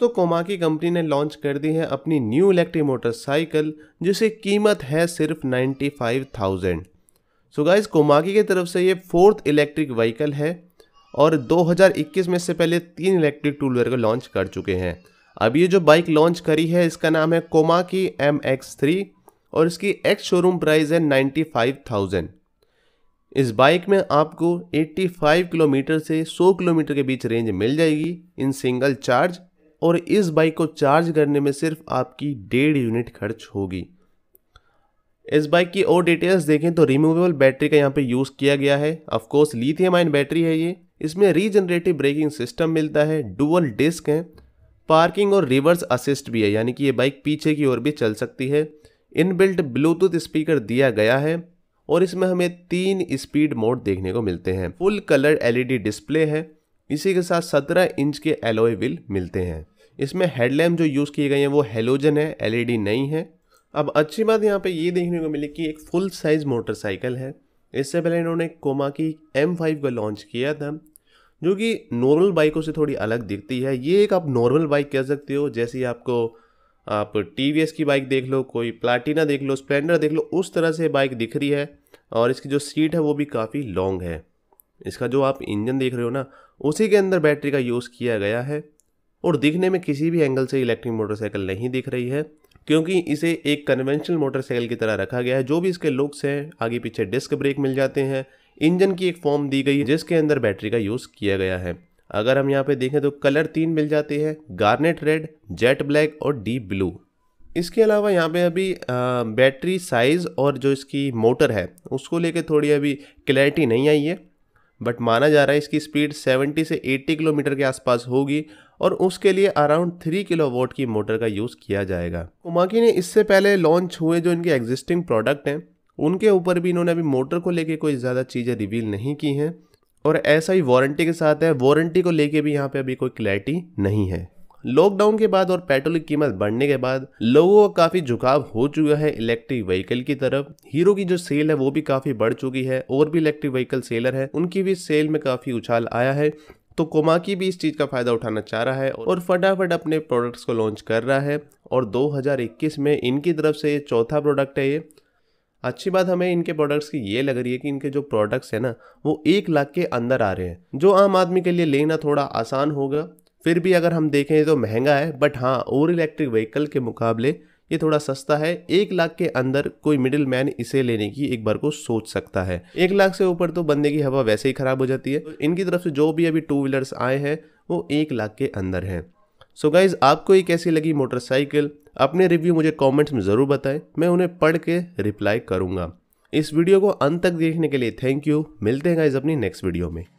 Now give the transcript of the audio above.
दोस्तों कोमा की कंपनी ने लॉन्च कर दी है अपनी न्यू इलेक्ट्रिक मोटरसाइकिल जिसकी कीमत है सिर्फ 95,000 सो गाइज कोमाकी की तरफ से ये फोर्थ इलेक्ट्रिक व्हीकल है और 2021 में से पहले तीन इलेक्ट्रिक टू व्हीलर को लॉन्च कर चुके हैं अब ये जो बाइक लॉन्च करी है इसका नाम है कोमाकी एम एक्स थ्री और इसकी एक्स शोरूम प्राइस है नाइन्टी इस बाइक में आपको 85 किलोमीटर से 100 किलोमीटर के बीच रेंज मिल जाएगी इन सिंगल चार्ज और इस बाइक को चार्ज करने में सिर्फ आपकी डेढ़ यूनिट खर्च होगी इस बाइक की और डिटेल्स देखें तो रिमूवेबल बैटरी का यहाँ पे यूज़ किया गया है ऑफकोर्स लिथियम आइन बैटरी है ये इसमें रीजनरेटिव ब्रेकिंग सिस्टम मिलता है डुअल डिस्क है पार्किंग और रिवर्स असिस्ट भी है यानी कि ये बाइक पीछे की ओर भी चल सकती है इनबिल्ट ब्लूटूथ स्पीकर दिया गया है और इसमें हमें तीन स्पीड मोड देखने को मिलते हैं फुल कलर एलईडी डिस्प्ले है इसी के साथ 17 इंच के एलोए व्हील मिलते हैं इसमें हेडलैम्प जो यूज़ किए गए हैं वो हेलोजन है एलईडी नहीं है अब अच्छी बात यहाँ पे ये देखने को मिली कि एक फुल साइज़ मोटरसाइकिल है इससे पहले इन्होंने कोमा की एम फाइव का लॉन्च किया था जो कि नॉर्मल बाइकों से थोड़ी अलग दिखती है ये एक आप नॉर्मल बाइक कह सकते हो जैसे आपको आप टी की बाइक देख लो कोई प्लाटिना देख लो स्प्लेंडर देख लो उस तरह से बाइक दिख रही है और इसकी जो सीट है वो भी काफ़ी लॉन्ग है इसका जो आप इंजन देख रहे हो ना उसी के अंदर बैटरी का यूज़ किया गया है और दिखने में किसी भी एंगल से इलेक्ट्रिक मोटरसाइकिल नहीं दिख रही है क्योंकि इसे एक कन्वेंशनल मोटरसाइकिल की तरह रखा गया है जो भी इसके लुक्स हैं आगे पीछे डिस्क ब्रेक मिल जाते हैं इंजन की एक फॉर्म दी गई है जिसके अंदर बैटरी का यूज़ किया गया है अगर हम यहाँ पे देखें तो कलर तीन मिल जाते हैं गार्नेट रेड जेट ब्लैक और डीप ब्लू इसके अलावा यहाँ पे अभी बैटरी साइज़ और जो इसकी मोटर है उसको लेके थोड़ी अभी क्लैरिटी नहीं आई है बट माना जा रहा है इसकी स्पीड 70 से 80 किलोमीटर के आसपास होगी और उसके लिए अराउंड थ्री किलो वोट की मोटर का यूज़ किया जाएगा उमाकी ने इससे पहले लॉन्च हुए जो इनके एग्जिस्टिंग प्रोडक्ट हैं उनके ऊपर भी इन्होंने अभी मोटर को लेके कोई ज़्यादा चीज़ें रिवील नहीं की हैं और ऐसा ही वारंटी के साथ है वारंटी को लेके भी यहाँ पे अभी कोई क्लैरिटी नहीं है लॉकडाउन के बाद और पेट्रोल की कीमत बढ़ने के बाद लोगों का काफी झुकाव हो चुका है इलेक्ट्रिक व्हीकल की तरफ हीरो की जो सेल है वो भी काफी बढ़ चुकी है और भी इलेक्ट्रिक व्हीकल सेलर है उनकी भी सेल में काफी उछाल आया है तो कोमाकी भी इस चीज़ का फ़ायदा उठाना चाह रहा है और फटाफट अपने प्रोडक्ट्स को लॉन्च कर रहा है और 2021 में इनकी तरफ से चौथा प्रोडक्ट है ये अच्छी बात हमें इनके प्रोडक्ट्स की ये लग रही है कि इनके जो प्रोडक्ट्स हैं ना वो एक लाख के अंदर आ रहे हैं जो आम आदमी के लिए लेना थोड़ा आसान होगा फिर भी अगर हम देखें तो महंगा है बट हाँ और इलेक्ट्रिक व्हीकल के मुकाबले ये थोड़ा सस्ता है एक लाख के अंदर कोई मिडिल मैन इसे लेने की एक बार को सोच सकता है एक लाख से ऊपर तो बंदे की हवा वैसे ही खराब हो जाती है तो इनकी तरफ से जो भी अभी टू व्हीलर्स आए हैं वो एक लाख के अंदर हैं सो गाइज आपको ये कैसी लगी मोटरसाइकिल अपने रिव्यू मुझे कॉमेंट्स में ज़रूर बताएं मैं उन्हें पढ़ के रिप्लाई करूँगा इस वीडियो को अंत तक देखने के लिए थैंक यू मिलते हैं गाइज अपनी नेक्स्ट वीडियो में